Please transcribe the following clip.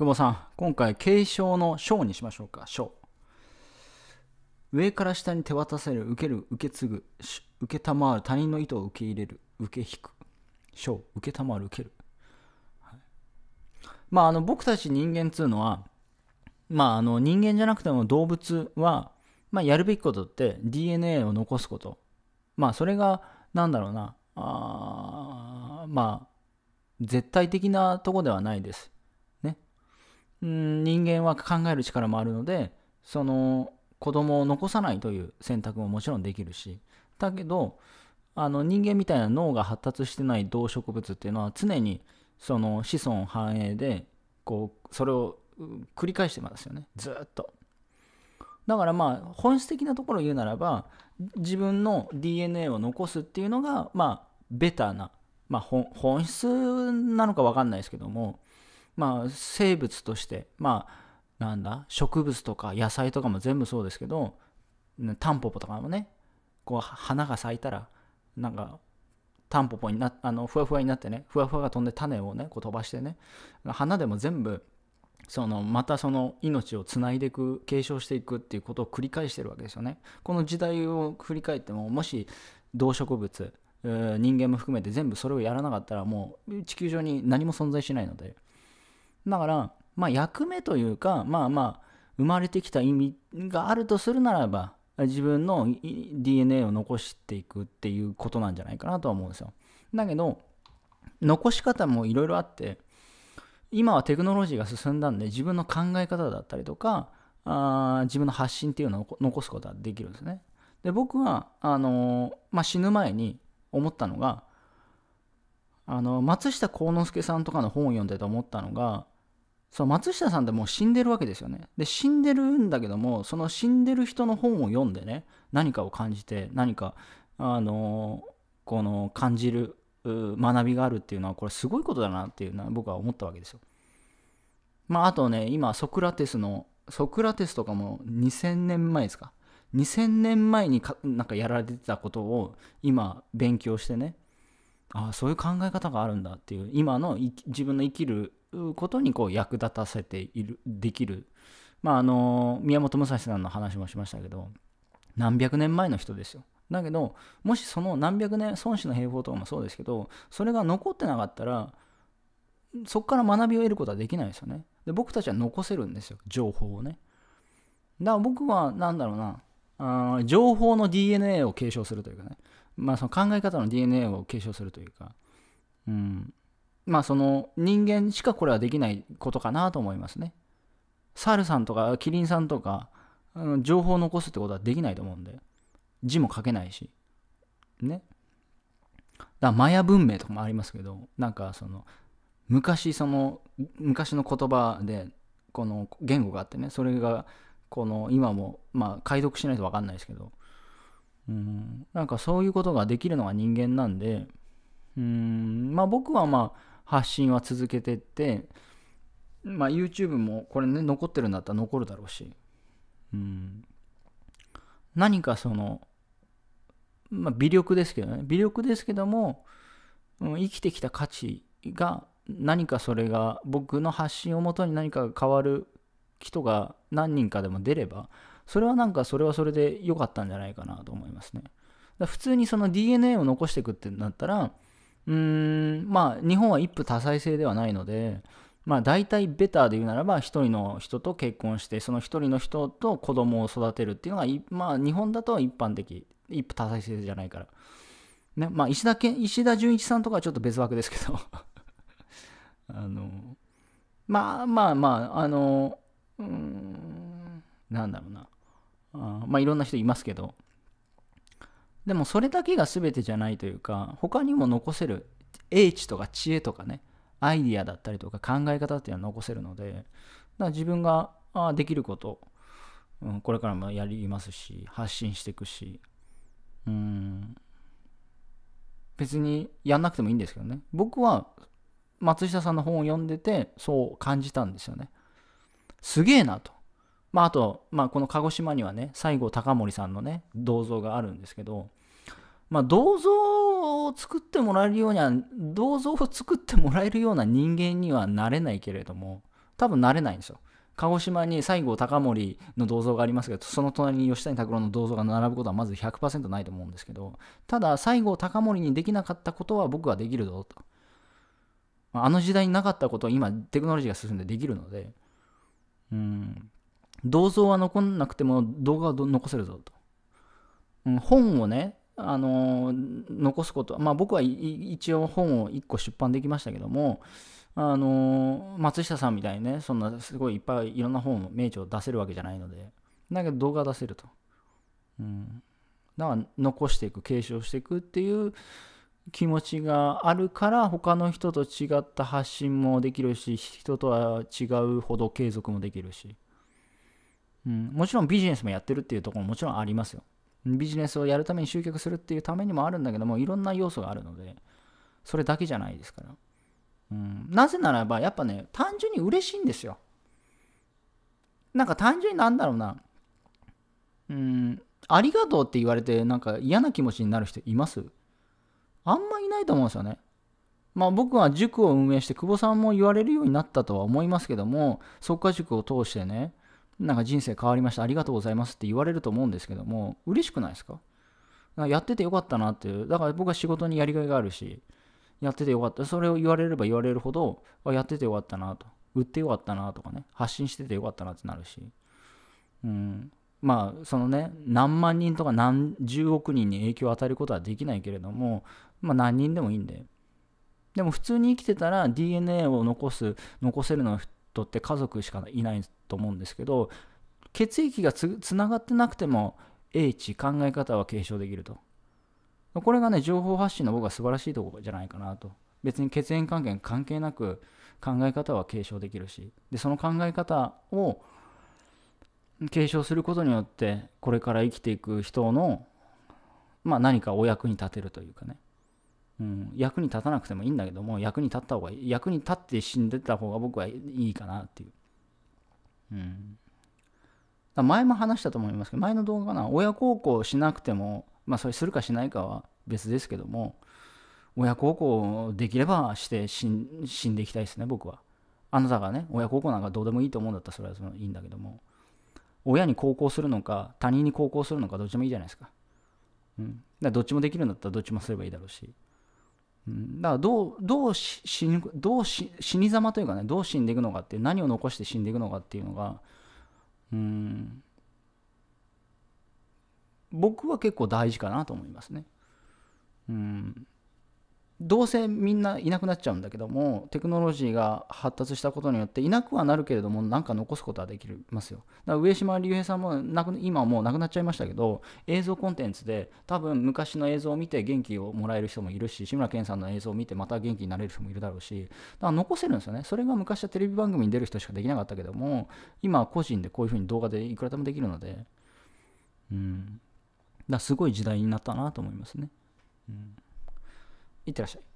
久保さん、今回、継承の章にしましょうか、章。上から下に手渡せる、受ける、受け継ぐ、受けたまわる、他人の意図を受け入れる、受け引く、章、受けたまわる、受ける。はい、まあ、あの僕たち人間っつうのは、まあ、あの人間じゃなくても動物は、まあ、やるべきことって DNA を残すこと。まあ、それが、なんだろうな、あまあ、絶対的なとこではないです。うん人間は考える力もあるのでその子供を残さないという選択ももちろんできるしだけどあの人間みたいな脳が発達してない動植物っていうのは常にその子孫繁栄でこうそれを繰り返してますよねずっとだからまあ本質的なところを言うならば自分の DNA を残すっていうのがまあベターな、まあ、本質なのか分かんないですけどもまあ、生物として、まあ、なんだ、植物とか野菜とかも全部そうですけど、タンポポとかもね、こう、花が咲いたら、なんか、タンポポになあのふわふわになってねふわふわが飛んで種をねこう飛ばしてね花でも全部そのまたその命をつないでいく継承していくっていうことを繰り返してるわけですよねこの時代を振り返ってももし動植物人間も含めて全部それをやらなかったらもう地球上に何も存在しないのでだから、まあ、役目というか、まあまあ、生まれてきた意味があるとするならば、自分の DNA を残していくっていうことなんじゃないかなとは思うんですよ。だけど、残し方もいろいろあって、今はテクノロジーが進んだんで、自分の考え方だったりとか、あ自分の発信っていうのを残すことはできるんですね。で、僕は、あのー、まあ、死ぬ前に思ったのが、あの、松下幸之助さんとかの本を読んでて思ったのが、そう松下さんってもう死んでるわけですよね。で死んでるんだけどもその死んでる人の本を読んでね何かを感じて何かあのー、この感じる学びがあるっていうのはこれすごいことだなっていうのは僕は思ったわけですよ。まああとね今ソクラテスのソクラテスとかも2000年前ですか2000年前にかなんかやられてたことを今勉強してねああそういう考え方があるんだっていう今の自分の生きることにこう役立たせているできる、まあ、あの宮本武蔵さんの話もしましたけど何百年前の人ですよだけどもしその何百年孫子の兵法とかもそうですけどそれが残ってなかったらそこから学びを得ることはできないですよねで僕たちは残せるんですよ情報をねだから僕は何だろうなあ情報の DNA を継承するというかね、まあ、その考え方の DNA を継承するというか、うん、まあその人間しかこれはできないことかなと思いますね。サルさんとかキリンさんとか、あの情報を残すってことはできないと思うんで、字も書けないし、ね。だマヤ文明とかもありますけど、なんかその、昔その、昔の言葉で、この言語があってね、それが、この今も、まあ解読しないと分かんないですけど、うん、なんかそういうことができるのが人間なんで、うん、まあ僕はまあ、発信は続けてって、まあ、YouTube もこれね残ってるんだったら残るだろうし、うん、何かその、まあ、微力ですけどね微力ですけども、うん、生きてきた価値が何かそれが僕の発信をもとに何かが変わる人が何人かでも出ればそれはなんかそれはそれで良かったんじゃないかなと思いますね。普通にその DNA を残していくってなったらうーん、まあ、日本は一夫多妻制ではないので、まあ、大体ベターで言うならば、1人の人と結婚して、その1人の人と子供を育てるっていうのが、まあ、日本だと一般的。一夫多妻制じゃないから。ね、まあ、石田健、石田純一さんとかはちょっと別枠ですけど あの、まあまあまあ、あの、うん、なんだろうな。あまあ、いろんな人いますけど、でもそれだけが全てじゃないというか他にも残せる英知とか知恵とかねアイディアだったりとか考え方っていうのは残せるのでだから自分ができること、うん、これからもやりますし発信していくしうん別にやんなくてもいいんですけどね僕は松下さんの本を読んでてそう感じたんですよねすげえなとまあ、あと、まあ、この鹿児島にはね西郷隆盛さんのね銅像があるんですけど、まあ、銅像を作ってもらえるようには銅像を作ってもらえるような人間にはなれないけれども多分なれないんですよ。鹿児島に西郷隆盛の銅像がありますけどその隣に吉谷拓郎の銅像が並ぶことはまず100%ないと思うんですけどただ西郷隆盛にできなかったことは僕はできるぞとあの時代になかったことは今テクノロジーが進んでできるのでうん銅像は残んなくても動画は残せるぞと。本をね、あのー、残すこと、まあ、僕は一応本を1個出版できましたけども、あのー、松下さんみたいにね、そんなすごいいっぱいいろんな本を、名著を出せるわけじゃないので、だけど動画出せると。うん、だから残していく、継承していくっていう気持ちがあるから、他の人と違った発信もできるし、人とは違うほど継続もできるし。うん、もちろんビジネスもやってるっていうところももちろんありますよ。ビジネスをやるために集客するっていうためにもあるんだけども、いろんな要素があるので、それだけじゃないですから。うん、なぜならば、やっぱね、単純に嬉しいんですよ。なんか単純になんだろうな、うん、ありがとうって言われて、なんか嫌な気持ちになる人いますあんまいないと思うんですよね。まあ僕は塾を運営して、久保さんも言われるようになったとは思いますけども、即家塾を通してね、なんか人生変わりました、ありがとうございますって言われると思うんですけども、嬉しくないですかかやっててよかったなっていう、だから僕は仕事にやりがいがあるし、やっててよかった、それを言われれば言われるほど、あやっててよかったなと、売ってよかったなとかね、発信しててよかったなってなるし、うん、まあそのね何万人とか何十億人に影響を与えることはできないけれども、まあ、何人でもいいんででも普通に生きてたら DNA を残す残せるのは人って家族しかいないと思うんですけど血液がつつながってなくても英知考え方は継承できるとこれがね情報発信の僕は素晴らしいところじゃないかなと別に血縁関係関係なく考え方は継承できるしでその考え方を継承することによってこれから生きていく人のまあ何かお役に立てるというかねうん、役に立たなくてもいいんだけども役に立った方がいい。役に立って死んでた方が僕はいいかなっていう、うん、だ前も話したと思いますけど前の動画かな親孝行しなくてもまあそれするかしないかは別ですけども親孝行できればして死んでいきたいですね僕はあなたがね親孝行なんかどうでもいいと思うんだったらそれはそのいいんだけども親に孝行するのか他人に孝行するのかどっちもいいじゃないですか,、うん、だかどっちもできるんだったらどっちもすればいいだろうしうん、だからどうどう死にどう死に様というかねどう死んでいくのかっていう何を残して死んでいくのかっていうのが、うん、僕は結構大事かなと思いますね。うんどうせみんないなくなっちゃうんだけどもテクノロジーが発達したことによっていなくはなるけれども何か残すことはできますよだから上島竜兵さんもなく今はもうなくなっちゃいましたけど映像コンテンツで多分昔の映像を見て元気をもらえる人もいるし志村けんさんの映像を見てまた元気になれる人もいるだろうしだから残せるんですよねそれが昔はテレビ番組に出る人しかできなかったけども今は個人でこういうふうに動画でいくらでもできるのでうんだすごい時代になったなと思いますねうんいってらっしゃい。